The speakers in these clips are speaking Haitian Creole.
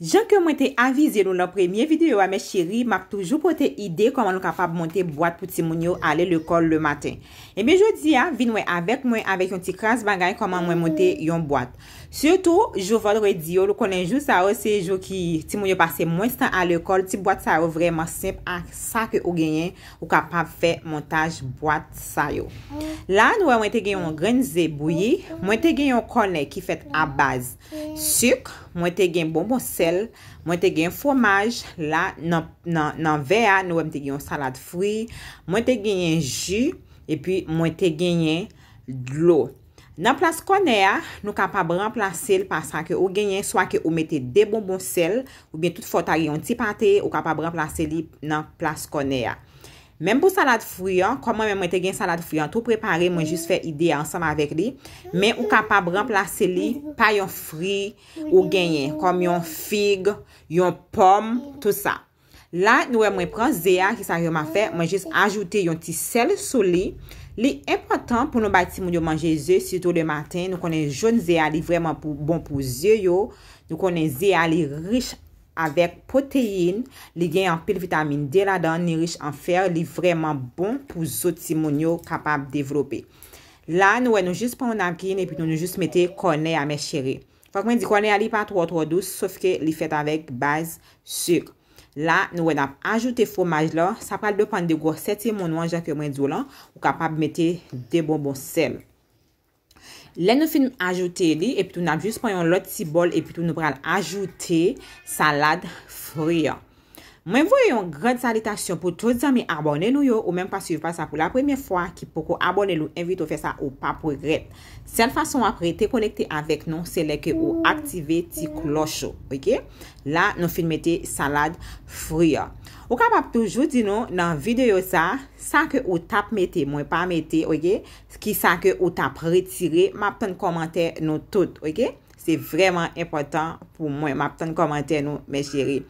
Jank yo mwen te avize nou nan premye video yo a me chiri, map toujou pote ide koman nou kapap monte boate pou ti moun yo ale l'ekol le maten. E me jodi ya, vin wè avèk mwen avèk yon ti kras bagay koman mwen monte yon boate. Siyotou, jow vodre diyo, lou konen jou sa o se jow ki ti moun yo pase mwen stan ale ekol, ti boate sa o vreman simp ak sa ke ou genyen ou kapap fè montaj boate sa yo. La, nou wè mwen te genyon grenze bouye, mwen te genyon konen ki fèt a baz. Suk, mwen te genyon bonbon se. Mwen te gen fomaj la nan veya, nou wèm te gen yon salade fri, mwen te gen yon ju, epi mwen te gen yon dlou. Nan plas konè ya, nou kapabran plas sel pasan ke ou gen yon, swa ke ou mette de bonbon sel, ou bien tout fota gen yon ti patè, ou kapabran plas sel li nan plas konè ya. Mem pou salade friyan, koman men mwen te gen salade friyan, tou prepare, mwen jis fè ide ansam avèk li. Men ou kapap ramplase li, pa yon fri ou genyen, kom yon fig, yon pom, tout sa. La, nou wè mwen pran zeya ki sa yon ma fè, mwen jis ajoute yon ti sel sou li. Li epotan pou nou bati moun yo manje ze, sitou de maten, nou konen joun zeya li vreman bon pou ze yo. Nou konen zeya li riche. Avek poteyin li gen an pil vitamine D la dan ni rich an fer li vreman bon pou zot si moun yo kapab devlope. La nou we nou jist pon an apkin epi nou nou jist mete kone a me chere. Fak men di kone a li pa 3-3-2 safke li fet avek baz sir. La nou we nap ajoute fomaj la, sa pal depan de gwo seti moun wanja ke men di ou lan ou kapab mete de bonbon sel. Lè nou film ajoute li, epi tou nan jous pon yon lot si bol, epi tou nou pral ajoute salade fruyan. Mwen voy yon gred salitation pou tout zami abonnen nou yo, ou menm pasiv pa sa pou la premiye fwa ki pou ko abonnen lou evit ou fe sa ou pa pregret. Sel fason apre te kolekte avek nou, seleke ou aktive ti klocho, okey? Lè nou film ete salade fruyan. Ou kap ap toujou di nou nan videyo sa? Sanke ou tap mette, mwen pa mette, ok? Ski sanke ou tap retire, mapten komante nou tout, ok? Se vreman impotant pou mwen, mapten komante nou, me chere.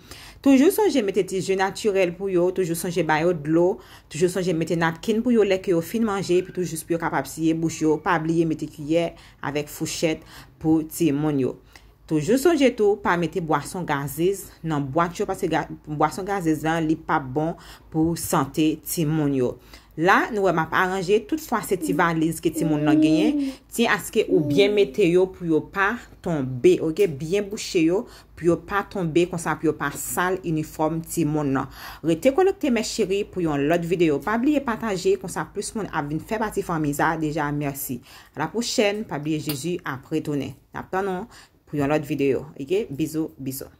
Toujou sanje mette ti je naturel pou yo, toujou sanje bayo dlo, toujou sanje mette natkin pou yo lek yo fin manje, pi toujou sanje kapap siye bouch yo, pa bliye mette kuyye avèk fouchet pou ti moun yo. Toujou sonje tou pa mete boason gaziz nan boak chou pa se boason gaziz lan li pa bon pou sante ti moun yo. La nou we map aranje tout fwa se ti valiz ki ti moun nan genyen. Ti aske ou bien mete yo pou yo pa tombe. Ok, bien bouche yo pou yo pa tombe konsa pou yo pa sal uniform ti moun nan. Rete konok te me chiri pou yon lot videyo. Pabli e pataje konsa plus moun avin febati fwa miza. Deja, mersi. A la pou chen, pabli e jeji apre tonen. Aptanon. pou yon lout videyo. Ike, bizou, bizou.